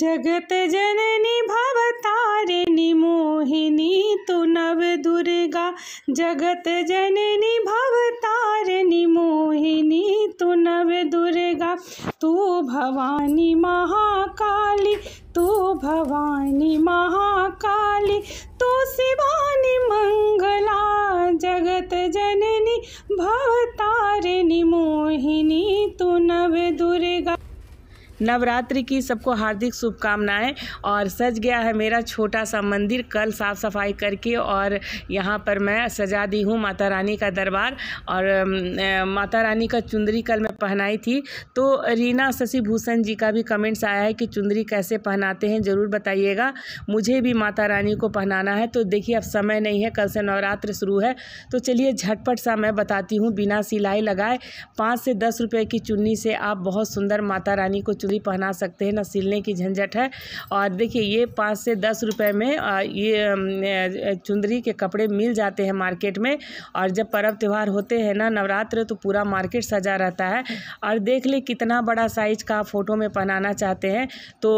जगत जननी भवतारिणी मोहिनी तु नव दुर्गा जगत जननी भवतारिणी मोहिनी तु नव दुर्गा तू भवानी महाकाली तू भवानी महाकाली तू शिवानी मंगला जगत जननी भवतारिणी मोहिनी तु नव दुर्गा नवरात्रि की सबको हार्दिक शुभकामनाएं और सज गया है मेरा छोटा सा मंदिर कल साफ़ सफाई करके और यहाँ पर मैं सजा दी हूँ माता रानी का दरबार और माता रानी का चुंदरी कल मैं पहनाई थी तो रीना शशिभूषण जी का भी कमेंट्स आया है कि चुंदरी कैसे पहनाते हैं ज़रूर बताइएगा मुझे भी माता रानी को पहनाना है तो देखिए अब समय नहीं है कल से नवरात्र शुरू है तो चलिए झटपट सा मैं बताती हूँ बिना सिलाई लगाए पाँच से दस रुपये की चुन्नी से आप बहुत सुंदर माता रानी को चुनरी पहना सकते हैं ना सिलने की झंझट है और देखिए ये पाँच से दस रुपए में ये चुंदरी के कपड़े मिल जाते हैं मार्केट में और जब पर्व त्यौहार होते हैं ना नवरात्र तो पूरा मार्केट सजा रहता है और देख ले कितना बड़ा साइज का फ़ोटो में पहनाना चाहते हैं तो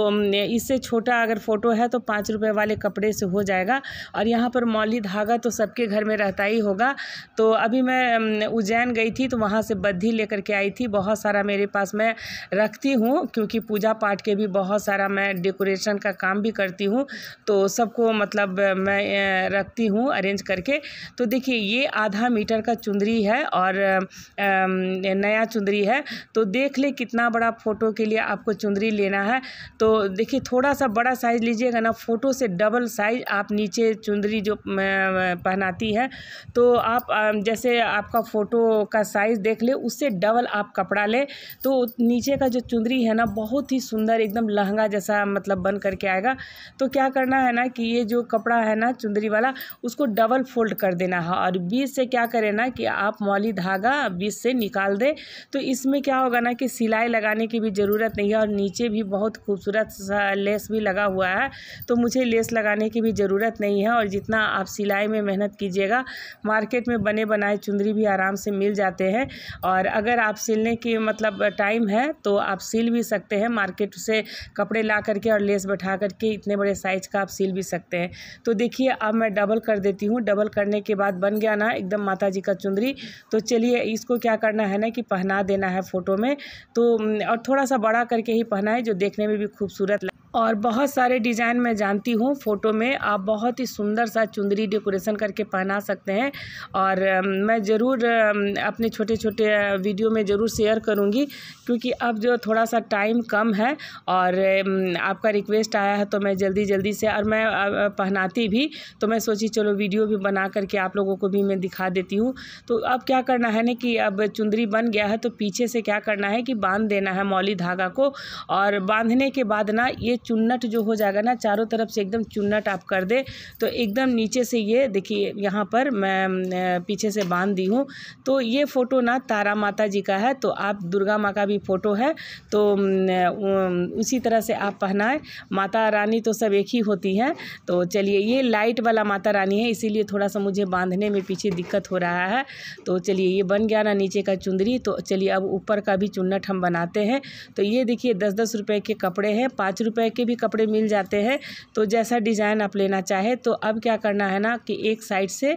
इससे छोटा अगर फ़ोटो है तो पाँच रुपये वाले कपड़े से हो जाएगा और यहाँ पर मौली धागा तो सबके घर में रहता ही होगा तो अभी मैं उज्जैन गई थी तो वहाँ से बद्धी लेकर के आई थी बहुत सारा मेरे पास मैं रखती हूँ क्योंकि क्योंकि पूजा पाठ के भी बहुत सारा मैं डेकोरेशन का काम भी करती हूँ तो सबको मतलब मैं रखती हूँ अरेंज करके तो देखिए ये आधा मीटर का चुंदरी है और नया चुंदरी है तो देख ले कितना बड़ा फ़ोटो के लिए आपको चुंदरी लेना है तो देखिए थोड़ा सा बड़ा साइज़ लीजिएगा ना फ़ोटो से डबल साइज़ आप नीचे चुंदरी जो पहनाती है तो आप जैसे आपका फ़ोटो का साइज़ देख ले उससे डबल आप कपड़ा ले तो नीचे का जो चुंदरी है ना बहुत ही सुंदर एकदम लहंगा जैसा मतलब बन करके आएगा तो क्या करना है ना कि ये जो कपड़ा है ना चुंदरी वाला उसको डबल फोल्ड कर देना है और बीच से क्या करें ना कि आप मौली धागा बीच से निकाल दें तो इसमें क्या होगा ना कि सिलाई लगाने की भी ज़रूरत नहीं है और नीचे भी बहुत खूबसूरत लेस भी लगा हुआ है तो मुझे लेस लगाने की भी ज़रूरत नहीं है और जितना आप सिलाई में मेहनत कीजिएगा मार्केट में बने बनाए चुंदरी भी आराम से मिल जाते हैं और अगर आप सिलने की मतलब टाइम है तो आप सिल भी सकते सकते हैं मार्केट से कपड़े ला करके और लेस बैठा करके इतने बड़े साइज का आप सिल भी सकते हैं तो देखिए अब मैं डबल कर देती हूँ डबल करने के बाद बन गया ना एकदम माता जी का चुंदरी तो चलिए इसको क्या करना है ना कि पहना देना है फ़ोटो में तो और थोड़ा सा बड़ा करके ही पहना है जो देखने में भी खूबसूरत और बहुत सारे डिज़ाइन मैं जानती हूँ फ़ोटो में आप बहुत ही सुंदर सा चुंदरी डेकोरेशन करके पहना सकते हैं और मैं ज़रूर अपने छोटे छोटे वीडियो में ज़रूर शेयर करूँगी क्योंकि अब जो थोड़ा सा टाइम कम है और आपका रिक्वेस्ट आया है तो मैं जल्दी जल्दी से और मैं पहनाती भी तो मैं सोची चलो वीडियो भी बना करके आप लोगों को भी मैं दिखा देती हूँ तो अब क्या करना है ना कि अब चुंदरी बन गया है तो पीछे से क्या करना है कि बांध देना है मौली धागा को और बांधने के बाद ना ये चुन्नट जो हो जाएगा ना चारों तरफ से एकदम चुन्नट आप कर दे तो एकदम नीचे से ये देखिए यहाँ पर मैं पीछे से बांध दी हूँ तो ये फ़ोटो ना तारा माता जी का है तो आप दुर्गा माँ का भी फ़ोटो है तो उसी तरह से आप पहनाएं माता रानी तो सब एक ही होती हैं तो चलिए ये लाइट वाला माता रानी है इसीलिए थोड़ा सा मुझे बांधने में पीछे दिक्कत हो रहा है तो चलिए ये बन गया ना नीचे का चुंदरी तो चलिए अब ऊपर का भी चुन्नट हम बनाते हैं तो ये देखिए दस दस रुपये के कपड़े हैं पाँच रुपये के भी कपड़े मिल जाते हैं तो जैसा डिज़ाइन आप लेना चाहे तो अब क्या करना है ना कि एक साइड से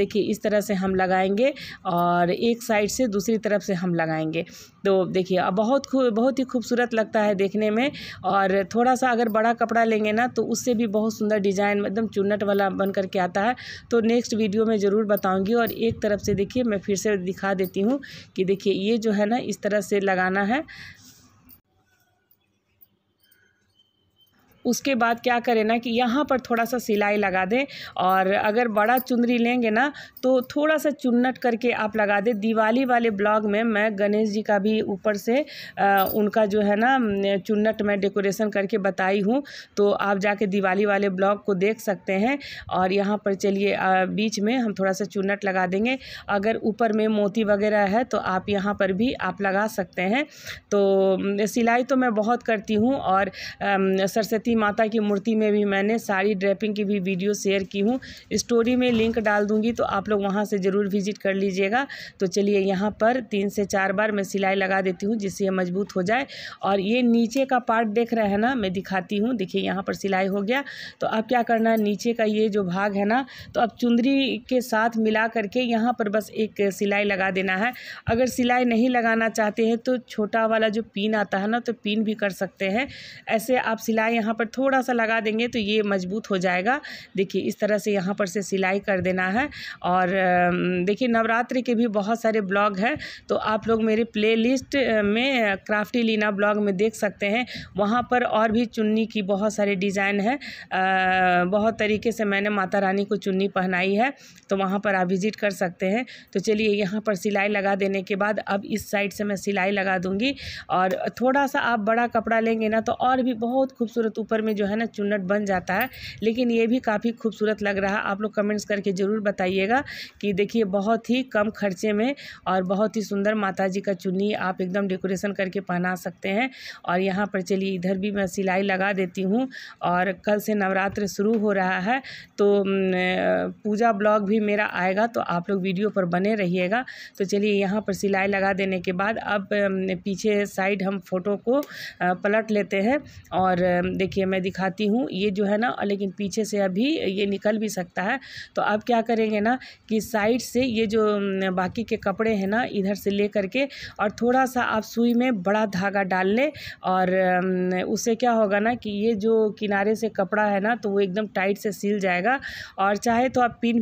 देखिए इस तरह से हम लगाएंगे और एक साइड से दूसरी तरफ से हम लगाएंगे तो देखिए अब बहुत बहुत ही खूबसूरत लगता है देखने में और थोड़ा सा अगर बड़ा कपड़ा लेंगे ना तो उससे भी बहुत सुंदर डिज़ाइन एकदम चुन्नट वाला बन करके आता है तो नेक्स्ट वीडियो में ज़रूर बताऊँगी और एक तरफ से देखिए मैं फिर से दिखा देती हूँ कि देखिए ये जो है ना इस तरह से लगाना है उसके बाद क्या करें ना कि यहाँ पर थोड़ा सा सिलाई लगा दें और अगर बड़ा चुनरी लेंगे ना तो थोड़ा सा चुन्नट करके आप लगा दें दिवाली वाले ब्लॉग में मैं गणेश जी का भी ऊपर से आ, उनका जो है ना चुन्नट मैं डेकोरेशन करके बताई हूँ तो आप जाके दिवाली वाले ब्लॉग को देख सकते हैं और यहाँ पर चलिए बीच में हम थोड़ा सा चुन्नट लगा देंगे अगर ऊपर में मोती वगैरह है तो आप यहाँ पर भी आप लगा सकते हैं तो सिलाई तो मैं बहुत करती हूँ और सरस्वती सरस्वती माता की मूर्ति में भी मैंने सारी ड्रेपिंग की भी वीडियो शेयर की हूँ स्टोरी में लिंक डाल दूँगी तो आप लोग वहाँ से ज़रूर विजिट कर लीजिएगा तो चलिए यहाँ पर तीन से चार बार मैं सिलाई लगा देती हूँ जिससे ये मजबूत हो जाए और ये नीचे का पार्ट देख रहे हैं ना मैं दिखाती हूँ देखिए यहाँ पर सिलाई हो गया तो अब क्या करना है नीचे का ये जो भाग है ना तो अब चुंदरी के साथ मिला करके यहाँ पर बस एक सिलाई लगा देना है अगर सिलाई नहीं लगाना चाहते हैं तो छोटा वाला जो पिन आता है ना तो पिन भी कर सकते हैं ऐसे आप सिलाई यहाँ पर पर थोड़ा सा लगा देंगे तो ये मजबूत हो जाएगा देखिए इस तरह से यहाँ पर से सिलाई कर देना है और देखिए नवरात्रि के भी बहुत सारे ब्लॉग हैं तो आप लोग मेरे प्ले में क्राफ्टी लीना ब्लॉग में देख सकते हैं वहाँ पर और भी चुन्नी की बहुत सारे डिज़ाइन है बहुत तरीके से मैंने माता रानी को चुन्नी पहनाई है तो वहाँ पर आप विज़िट कर सकते हैं तो चलिए यहाँ पर सिलाई लगा देने के बाद अब इस साइड से मैं सिलाई लगा दूंगी और थोड़ा सा आप बड़ा कपड़ा लेंगे ना तो और भी बहुत खूबसूरत ऊपर ऊपर में जो है ना चुन्नट बन जाता है लेकिन ये भी काफ़ी खूबसूरत लग रहा है आप लोग कमेंट्स करके ज़रूर बताइएगा कि देखिए बहुत ही कम खर्चे में और बहुत ही सुंदर माता जी का चुन्नी आप एकदम डेकोरेशन करके पहना सकते हैं और यहाँ पर चलिए इधर भी मैं सिलाई लगा देती हूँ और कल से नवरात्र शुरू हो रहा है तो पूजा ब्लॉग भी मेरा आएगा तो आप लोग वीडियो पर बने रहिएगा तो चलिए यहाँ पर सिलाई लगा देने के बाद अब पीछे साइड हम फ़ोटो को पलट लेते हैं और देखिए देखिए मैं दिखाती हूँ ये जो है ना लेकिन पीछे से अभी ये निकल भी सकता है तो अब क्या करेंगे ना कि साइड से ये जो बाकी के कपड़े हैं ना इधर से ले करके और थोड़ा सा आप सुई में बड़ा धागा डाल लें और उससे क्या होगा ना कि ये जो किनारे से कपड़ा है ना तो वो एकदम टाइट से सिल जाएगा और चाहे तो आप पिन